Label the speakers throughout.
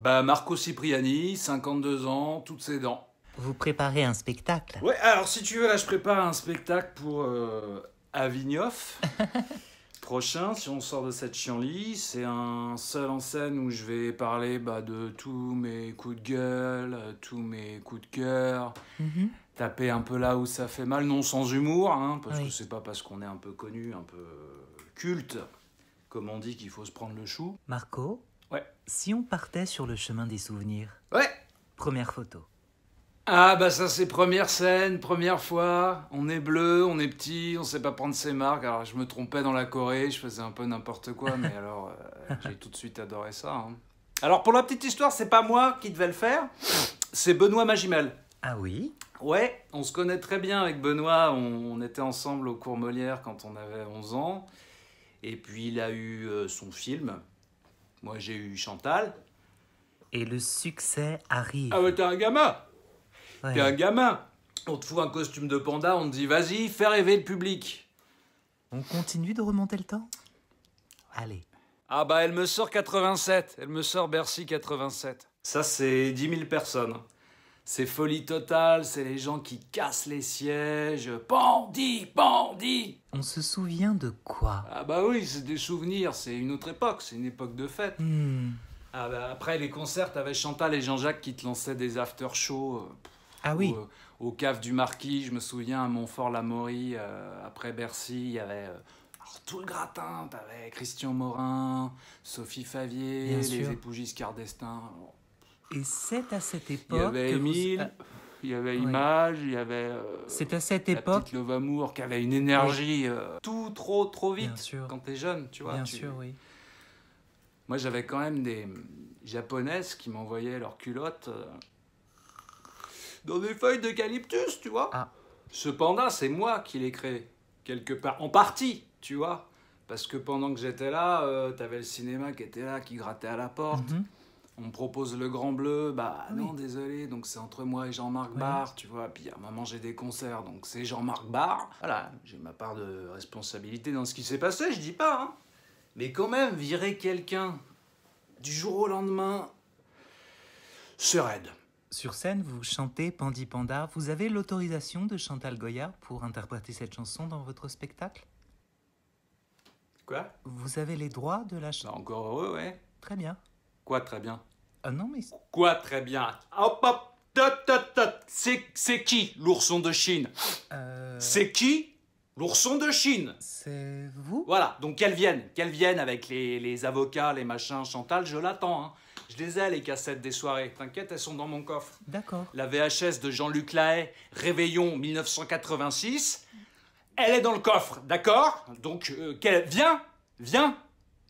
Speaker 1: Bah Marco Cipriani, 52 ans, toutes ses dents.
Speaker 2: Vous préparez un spectacle
Speaker 1: Ouais, alors si tu veux, là je prépare un spectacle pour euh, Avignoff. prochain, si on sort de cette chienlit, c'est un seul en scène où je vais parler bah, de tous mes coups de gueule, euh, tous mes coups de cœur, mhm. taper un peu là où ça fait mal, non sans humour, hein, parce que c'est pas parce qu'on est un peu connu, un peu euh, culte, comme on dit qu'il faut se prendre
Speaker 2: le chou. Marco, si on partait sur le chemin des souvenirs. Ouais. Première photo.
Speaker 1: Ah bah ça c'est première scène, première fois, on est bleu, on est petit, on sait pas prendre ses marques. Alors je me trompais dans la Corée, je faisais un peu n'importe quoi, mais alors euh, j'ai tout de suite adoré ça. Hein. Alors pour la petite histoire, c'est pas moi qui devais le faire, c'est Benoît Magimel. Ah oui Ouais, on se connaît très bien avec Benoît, on, était ensemble au cours Molière quand on avait 11 ans, et puis il a eu euh, son film, moi, j'ai eu Chantal. Et le succès arrive. Ah, mais t'es un gamin T'es un gamin On te fout un costume de panda, on te dit vas-y, fais rêver le public.
Speaker 2: On continue de remonter le temps
Speaker 1: Allez. Ah, bah, elle me sort 87. Elle me sort Bercy 87. Ça, c'est 10 000 personnes. C'est folie totale, c'est les gens qui cassent les sièges. Bandit, bandit
Speaker 2: On se souvient de
Speaker 1: quoi Ah bah oui, c'est des souvenirs, c'est une autre époque, c'est une époque de fête. Hmm. Ah bah après les concerts, t'avais Chantal et Jean-Jacques qui te lançaient des after-shows. Euh, ah oui Au cave du Marquis, je me souviens, à Montfort-la-Maurie, euh, après Bercy, il y avait... Euh, tout le gratin, t'avais Christian Morin, Sophie Favier, les époux Giscard d'Estaing. Et c'est à cette époque. Il y avait Emile, il y avait Image, il y avait. Euh, c'est à cette époque. Petite Love Amour qui avait une énergie euh, tout trop, trop vite quand t'es jeune, tu vois. Bien sûr, oui. Moi, j'avais quand même des japonaises qui m'envoyaient leurs culottes euh, dans des feuilles d'eucalyptus, tu vois. Ah. Cependant, c'est moi qui les crée, quelque part, en partie, tu vois. Parce que pendant que j'étais là, t'avais le cinéma qui était là, qui grattait à la porte. Mhm on propose le Grand Bleu, bah non, désolé, donc c'est entre moi et Jean-Marc Barr, tu vois. Puis à un moment, j'ai des concerts, donc c'est Jean-Marc Barr. Voilà, j'ai ma part de responsabilité dans ce qui s'est passé, je dis pas, hein. Mais quand même, virer quelqu'un du jour au lendemain,
Speaker 2: c'est raide. Sur scène, vous chantez Pandi Panda. Vous avez l'autorisation de Chantal Goya pour interpréter cette chanson dans votre spectacle Quoi Vous avez les droits de la bah, chanson. Encore heureux, ouais. Très bien. Quoi, très bien ah non, mais.
Speaker 1: Quoi, très bien Hop, hop C'est qui l'ourson de Chine euh, C'est qui l'ourson de Chine
Speaker 2: C'est
Speaker 1: vous Voilà, donc qu'elle vienne, qu'elle vienne avec les, avocats, les machins, Chantal, je l'attends. Hein. Je les ai, les cassettes des soirées. T'inquiète, elles sont dans mon coffre. D'accord. La VHS de Jean-Luc Lahaye, Réveillon 1986, elle est dans le coffre, d'accord Donc, euh, qu'elle... Viens
Speaker 2: Viens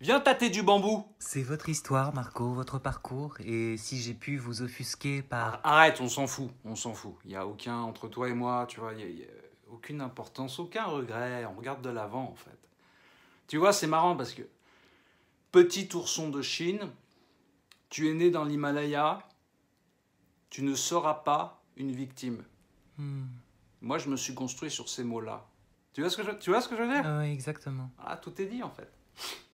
Speaker 2: Viens tâter du bambou C'est votre histoire, Marco, votre parcours, et si j'ai pu vous offusquer par... Ah, arrête, on s'en fout, on s'en fout. Il n'y a aucun, entre toi et moi,
Speaker 1: tu vois, il n'y a, aucune importance, aucun regret, on regarde de l'avant, en fait. Tu vois, c'est marrant parce que, petit ourson de Chine, tu es né dans l'Himalaya, tu ne seras pas une victime. Hmm. Moi, je me suis construit sur ces mots-là. Tu vois ce que tu vois ce que je veux dire ah Oui, exactement. Ah, tout est dit, en fait.